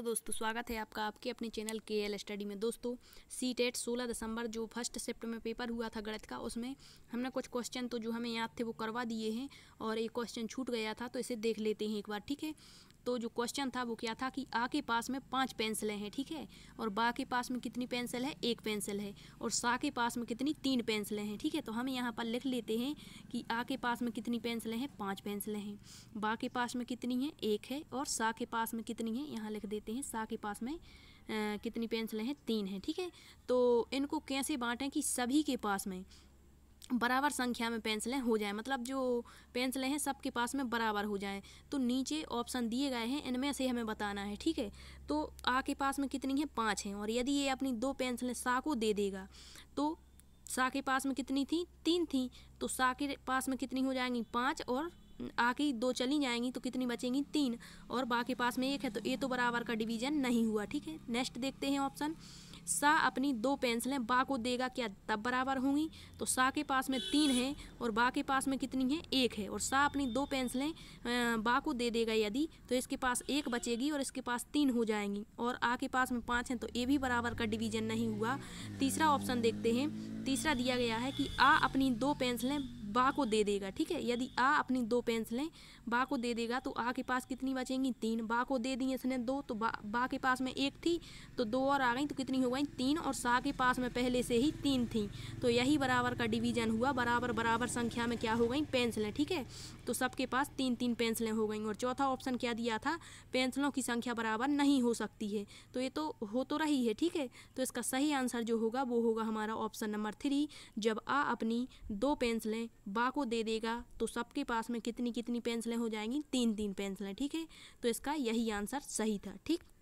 तो दोस्तों स्वागत है आपका आपके अपने चैनल के एल स्टडी में दोस्तों सी टेट e सोलह दिसंबर जो फर्स्ट शिफ्ट में पेपर हुआ था गणित का उसमें हमने कुछ क्वेश्चन तो जो हमें याद थे वो करवा दिए हैं और एक क्वेश्चन छूट गया था तो इसे देख लेते हैं एक बार ठीक है तो जो क्वेश्चन था वो क्या था कि आ के पास में पाँच पेंसिलें हैं ठीक है और बा के पास में कितनी पेंसिल है एक पेंसिल है और सा के पास में कितनी तीन पेंसिलें हैं ठीक है तो हम यहाँ पर लिख लेते हैं कि आ के पास में कितनी पेंसिलें हैं पाँच पेंसिलें हैं बा के पास में कितनी है एक है और सा के पास में कितनी है यहाँ लिख देते देखते हैं सा के पास में आ, कितनी पेंसिलें हैं तीन हैं ठीक है थीके? तो इनको कैसे बांटें कि सभी के पास में बराबर संख्या में पेंसिलें हो जाए मतलब जो पेंसिलें हैं सबके पास में बराबर हो जाए तो नीचे ऑप्शन दिए गए हैं इनमें से हमें बताना है ठीक है तो आ के पास में कितनी है पाँच हैं और यदि ये अपनी दो पेंसिलें सा को दे देगा तो सा के पास में कितनी थी तीन थी तो सा के पास में कितनी हो जाएंगी पाँच और आकी दो चली जाएंगी तो कितनी बचेंगी तीन और बाकी के पास में एक है तो ये तो बराबर का डिवीजन नहीं हुआ ठीक है नेक्स्ट देखते हैं ऑप्शन सा अपनी दो पेंसिलें बा को देगा क्या तब बराबर होंगी तो सा के पास में तीन है और बा के पास में कितनी है एक है और सा अपनी दो पेंसिलें बा को दे देगा यदि तो इसके पास एक बचेगी और इसके पास तीन हो जाएंगी और आ के पास में पाँच हैं तो ये भी बराबर का डिवीजन नहीं हुआ तीसरा ऑप्शन देखते हैं तीसरा दिया गया है कि आ अपनी दो पेंसिलें बा को दे देगा ठीक है यदि आ अपनी दो पेंसिलें बा को दे देगा तो आ के पास कितनी बचेंगी तीन बा को दे दी इसने दो तो बा बा के पास में एक थी तो दो और आ गई तो कितनी हो गई तीन और सा के पास में पहले से ही तीन थी तो यही बराबर का डिवीजन हुआ बराबर बराबर संख्या में क्या हो गई पेंसिलें ठीक है तो सबके पास तीन तीन पेंसिलें हो गई और चौथा ऑप्शन क्या दिया था पेंसिलों की संख्या बराबर नहीं हो सकती है तो ये तो हो तो रही है ठीक है तो इसका सही आंसर जो होगा वो होगा हमारा ऑप्शन नंबर थ्री जब आ अपनी दो पेंसिलें बा को दे देगा तो सबके पास में कितनी कितनी पेंसिलें हो जाएंगी तीन तीन पेंसिलें ठीक है तो इसका यही आंसर सही था ठीक